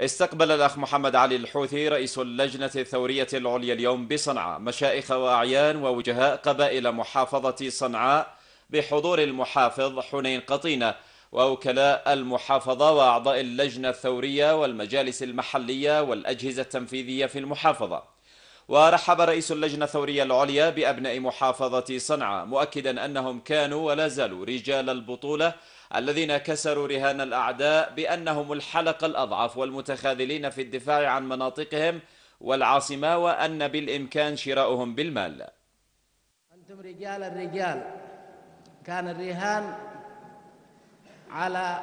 استقبل الأخ محمد علي الحوثي رئيس اللجنة الثورية العليا اليوم بصنعاء مشائخ وأعيان ووجهاء قبائل محافظة صنعاء بحضور المحافظ حنين قطينة ووكلاء المحافظة وأعضاء اللجنة الثورية والمجالس المحلية والأجهزة التنفيذية في المحافظة ورحب رئيس اللجنة الثورية العليا بأبناء محافظة صنعاء مؤكدا أنهم كانوا ولا زالوا رجال البطولة الذين كسروا رهان الأعداء بأنهم الحلقة الأضعف والمتخاذلين في الدفاع عن مناطقهم والعاصمة وأن بالإمكان شراؤهم بالمال أنتم رجال الرجال كان الرهان على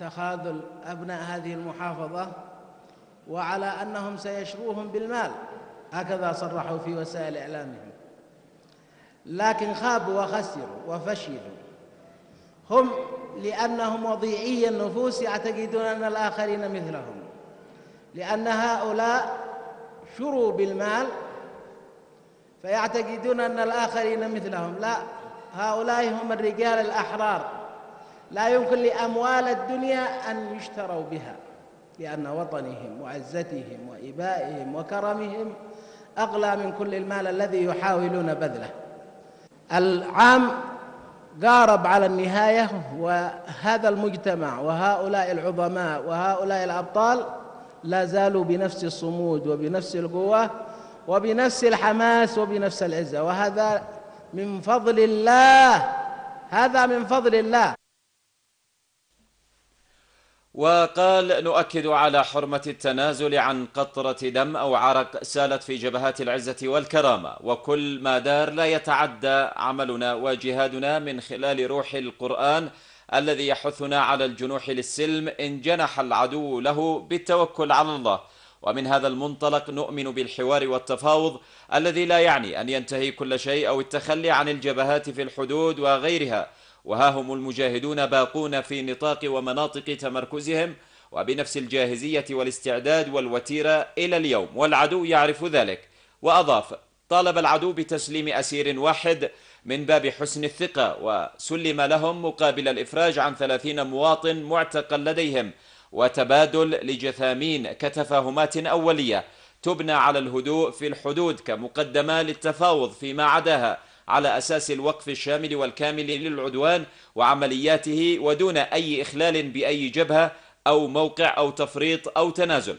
تخاذل أبناء هذه المحافظة وعلى أنهم سيشروهم بالمال هكذا صرحوا في وسائل إعلامهم لكن خابوا وخسروا وفشلوا هم لأنهم وضيعي النفوس يعتقدون أن الآخرين مثلهم لأن هؤلاء شروا بالمال فيعتقدون أن الآخرين مثلهم لا هؤلاء هم الرجال الأحرار لا يمكن لأموال الدنيا أن يشتروا بها لأن وطنهم وعزتهم وإبائهم وكرمهم أغلى من كل المال الذي يحاولون بذله العام قارب على النهاية وهذا المجتمع وهؤلاء العظماء وهؤلاء الأبطال لا زالوا بنفس الصمود وبنفس القوة وبنفس الحماس وبنفس العزة وهذا من فضل الله هذا من فضل الله وقال نؤكد على حرمة التنازل عن قطرة دم أو عرق سالت في جبهات العزة والكرامة وكل ما دار لا يتعدى عملنا وجهادنا من خلال روح القرآن الذي يحثنا على الجنوح للسلم إن جنح العدو له بالتوكل على الله ومن هذا المنطلق نؤمن بالحوار والتفاوض الذي لا يعني أن ينتهي كل شيء أو التخلي عن الجبهات في الحدود وغيرها وها هم المجاهدون باقون في نطاق ومناطق تمركزهم وبنفس الجاهزية والاستعداد والوتيرة إلى اليوم والعدو يعرف ذلك وأضاف طالب العدو بتسليم أسير واحد من باب حسن الثقة وسلم لهم مقابل الإفراج عن ثلاثين مواطن معتقل لديهم وتبادل لجثامين كتفاهمات أولية تبنى على الهدوء في الحدود كمقدمة للتفاوض فيما عداها على أساس الوقف الشامل والكامل للعدوان وعملياته ودون أي إخلال بأي جبهة أو موقع أو تفريط أو تنازل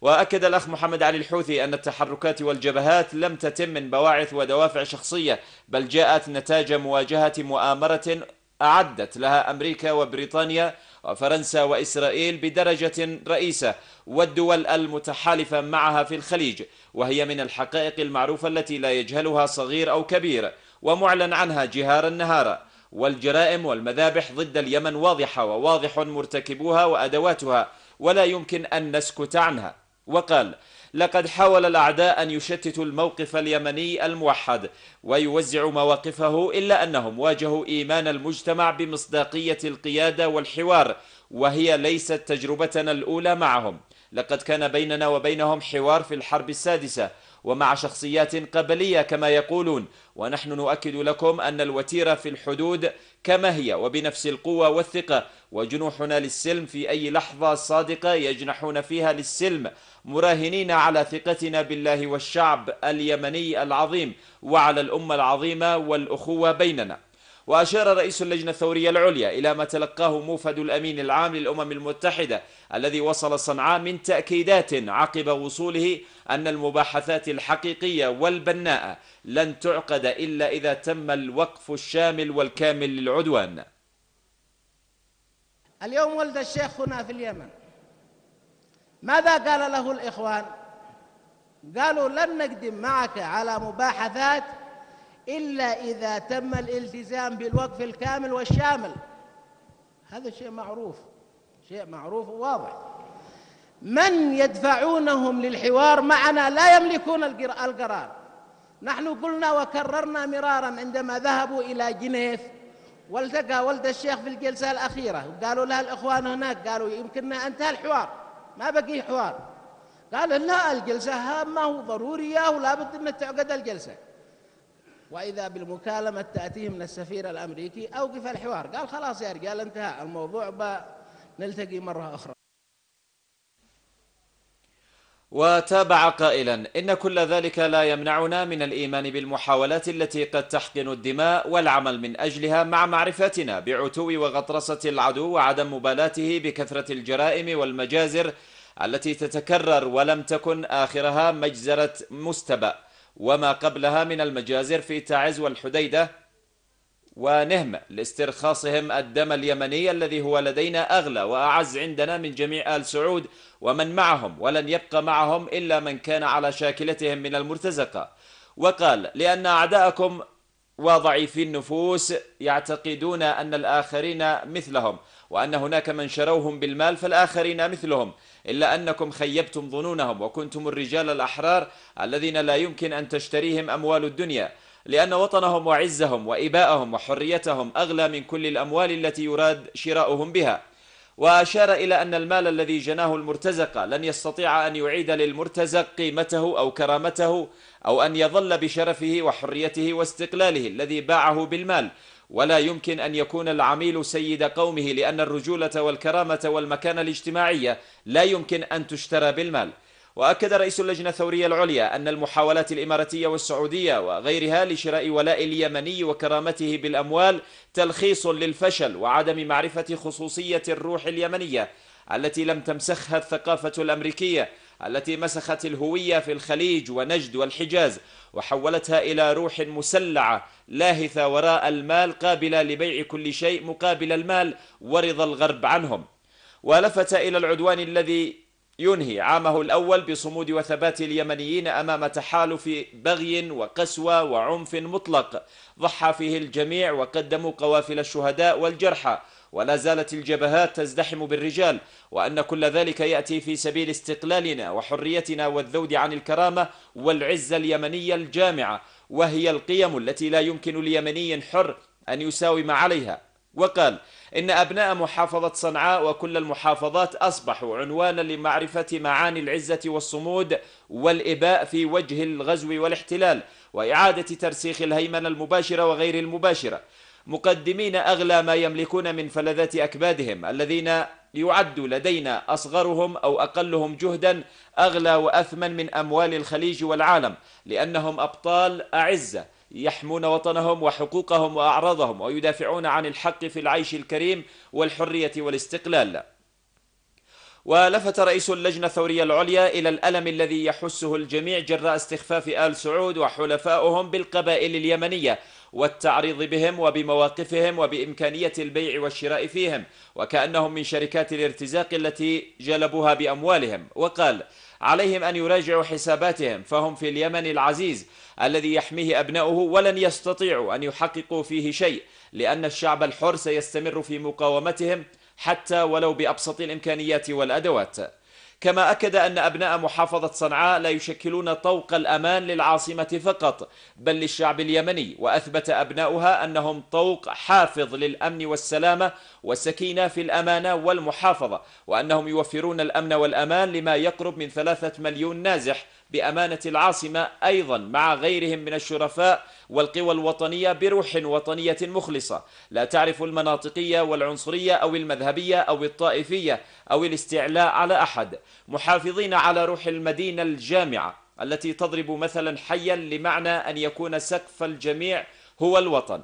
وأكد الأخ محمد علي الحوثي أن التحركات والجبهات لم تتم من بواعث ودوافع شخصية بل جاءت نتاج مواجهة مؤامرة أعدت لها أمريكا وبريطانيا وفرنسا وإسرائيل بدرجة رئيسة والدول المتحالفة معها في الخليج وهي من الحقائق المعروفة التي لا يجهلها صغير أو كبير ومعلن عنها جهارا نهارا والجرائم والمذابح ضد اليمن واضحة وواضح مرتكبوها وأدواتها ولا يمكن أن نسكت عنها وقال لقد حاول الأعداء أن يشتتوا الموقف اليمني الموحد ويوزعوا مواقفه إلا أنهم واجهوا إيمان المجتمع بمصداقية القيادة والحوار وهي ليست تجربتنا الأولى معهم لقد كان بيننا وبينهم حوار في الحرب السادسة ومع شخصيات قبلية كما يقولون ونحن نؤكد لكم أن الوتيرة في الحدود كما هي وبنفس القوة والثقة وجنوحنا للسلم في أي لحظة صادقة يجنحون فيها للسلم مراهنين على ثقتنا بالله والشعب اليمني العظيم وعلى الأمة العظيمة والأخوة بيننا وأشار رئيس اللجنة الثورية العليا إلى ما تلقاه موفد الأمين العام للأمم المتحدة الذي وصل صنعاء من تأكيدات عقب وصوله أن المباحثات الحقيقية والبناءة لن تعقد إلا إذا تم الوقف الشامل والكامل للعدوان اليوم ولد الشيخ هنا في اليمن ماذا قال له الإخوان؟ قالوا لن نقدم معك على مباحثات إلا إذا تم الالتزام بالوقف الكامل والشامل هذا شيء معروف شيء معروف وواضح من يدفعونهم للحوار معنا لا يملكون القرار نحن قلنا وكررنا مرارا عندما ذهبوا إلى جنيف والتقى ولد الشيخ في الجلسة الأخيرة قالوا لها الإخوان هناك قالوا يمكننا انتهى الحوار ما بقي حوار قال لا الجلسة هامة وضرورية ولا بد أن تعقد الجلسة وإذا بالمكالمة تأتيه من السفير الأمريكي أوقف الحوار قال خلاص يا رجال انتهى الموضوع نلتقي مرة أخرى وتابع قائلا إن كل ذلك لا يمنعنا من الإيمان بالمحاولات التي قد تحقن الدماء والعمل من أجلها مع معرفتنا بعتو وغطرسة العدو وعدم مبالاته بكثرة الجرائم والمجازر التي تتكرر ولم تكن آخرها مجزرة مستبأ وما قبلها من المجازر في تعز والحديدة ونهم لاسترخاصهم الدم اليمني الذي هو لدينا أغلى وأعز عندنا من جميع آل سعود ومن معهم ولن يبقى معهم إلا من كان على شاكلتهم من المرتزقة وقال لأن أعداءكم وضعيفي النفوس يعتقدون أن الآخرين مثلهم وأن هناك من شروهم بالمال فالآخرين مثلهم إلا أنكم خيبتم ظنونهم وكنتم الرجال الأحرار الذين لا يمكن أن تشتريهم أموال الدنيا لأن وطنهم وعزهم وإباءهم وحريتهم أغلى من كل الأموال التي يراد شراؤهم بها وأشار إلى أن المال الذي جناه المرتزق لن يستطيع أن يعيد للمرتزق قيمته أو كرامته أو أن يظل بشرفه وحريته واستقلاله الذي باعه بالمال ولا يمكن أن يكون العميل سيد قومه لأن الرجولة والكرامة والمكانة الاجتماعية لا يمكن أن تشترى بالمال وأكد رئيس اللجنة الثورية العليا أن المحاولات الإماراتية والسعودية وغيرها لشراء ولاء اليمني وكرامته بالأموال تلخيص للفشل وعدم معرفة خصوصية الروح اليمنية التي لم تمسخها الثقافة الأمريكية التي مسخت الهوية في الخليج ونجد والحجاز وحولتها إلى روح مسلعة لاهثة وراء المال قابلة لبيع كل شيء مقابل المال ورضا الغرب عنهم ولفت إلى العدوان الذي ينهي عامه الأول بصمود وثبات اليمنيين أمام تحالف بغي وقسوة وعنف مطلق ضحى فيه الجميع وقدموا قوافل الشهداء والجرحى ولا زالت الجبهات تزدحم بالرجال وأن كل ذلك يأتي في سبيل استقلالنا وحريتنا والذود عن الكرامة والعزة اليمنية الجامعة وهي القيم التي لا يمكن ليمني حر أن يساوم عليها وقال إن أبناء محافظة صنعاء وكل المحافظات أصبحوا عنوانا لمعرفة معاني العزة والصمود والإباء في وجه الغزو والاحتلال وإعادة ترسيخ الهيمنة المباشرة وغير المباشرة مقدمين أغلى ما يملكون من فلذات أكبادهم الذين يعد لدينا أصغرهم أو أقلهم جهدا أغلى وأثمن من أموال الخليج والعالم لأنهم أبطال أعزة يحمون وطنهم وحقوقهم وأعراضهم ويدافعون عن الحق في العيش الكريم والحرية والاستقلال ولفت رئيس اللجنة الثورية العليا إلى الألم الذي يحسه الجميع جراء استخفاف آل سعود وحلفائهم بالقبائل اليمنية والتعريض بهم وبمواقفهم وبإمكانية البيع والشراء فيهم وكأنهم من شركات الارتزاق التي جلبوها بأموالهم وقال عليهم أن يراجعوا حساباتهم فهم في اليمن العزيز الذي يحميه أبناؤه ولن يستطيعوا أن يحققوا فيه شيء لأن الشعب الحر سيستمر في مقاومتهم حتى ولو بأبسط الإمكانيات والأدوات كما أكد أن أبناء محافظة صنعاء لا يشكلون طوق الأمان للعاصمة فقط بل للشعب اليمني وأثبت أبناؤها أنهم طوق حافظ للأمن والسلامة والسكينة في الأمانة والمحافظة وأنهم يوفرون الأمن والأمان لما يقرب من ثلاثة مليون نازح بأمانة العاصمة أيضا مع غيرهم من الشرفاء والقوى الوطنية بروح وطنية مخلصة لا تعرف المناطقية والعنصرية أو المذهبية أو الطائفية أو الاستعلاء على أحد محافظين على روح المدينة الجامعة التي تضرب مثلا حيا لمعنى أن يكون سقف الجميع هو الوطن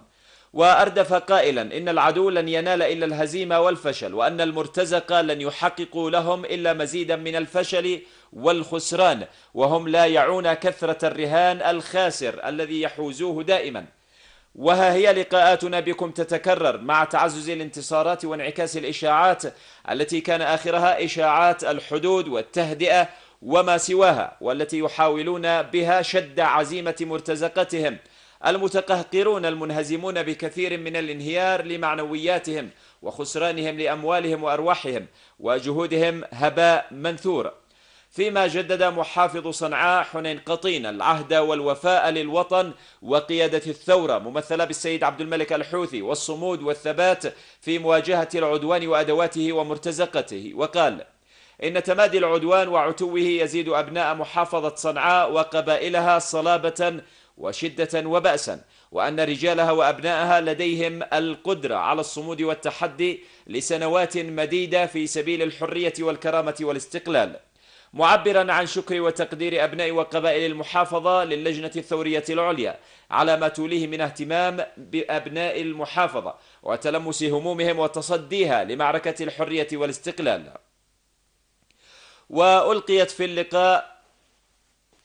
وأردف قائلا إن العدو لن ينال إلا الهزيمة والفشل وأن المرتزقه لن يحققوا لهم إلا مزيدا من الفشل والخسران وهم لا يعون كثرة الرهان الخاسر الذي يحوزوه دائما وها هي لقاءاتنا بكم تتكرر مع تعزز الانتصارات وانعكاس الإشاعات التي كان آخرها إشاعات الحدود والتهدئة وما سواها والتي يحاولون بها شد عزيمة مرتزقتهم المتقهقرون المنهزمون بكثير من الانهيار لمعنوياتهم وخسرانهم لأموالهم وأرواحهم وجهودهم هباء منثور فيما جدد محافظ صنعاء حنين قطين العهد والوفاء للوطن وقيادة الثورة ممثلة بالسيد عبد الملك الحوثي والصمود والثبات في مواجهة العدوان وأدواته ومرتزقته وقال إن تمادي العدوان وعتوه يزيد أبناء محافظة صنعاء وقبائلها صلابة وشدة وبأسا وأن رجالها وأبنائها لديهم القدرة على الصمود والتحدي لسنوات مديدة في سبيل الحرية والكرامة والاستقلال معبرا عن شكر وتقدير أبناء وقبائل المحافظة للجنة الثورية العليا على ما توليه من اهتمام بأبناء المحافظة وتلمس همومهم وتصديها لمعركة الحرية والاستقلال وألقيت في اللقاء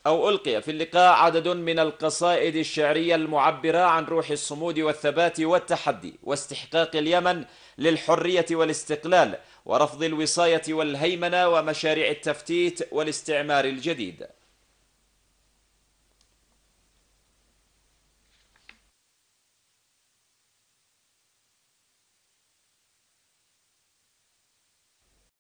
أو ألقي في اللقاء عدد من القصائد الشعرية المعبرة عن روح الصمود والثبات والتحدي واستحقاق اليمن للحرية والاستقلال ورفض الوصاية والهيمنة ومشاريع التفتيت والاستعمار الجديد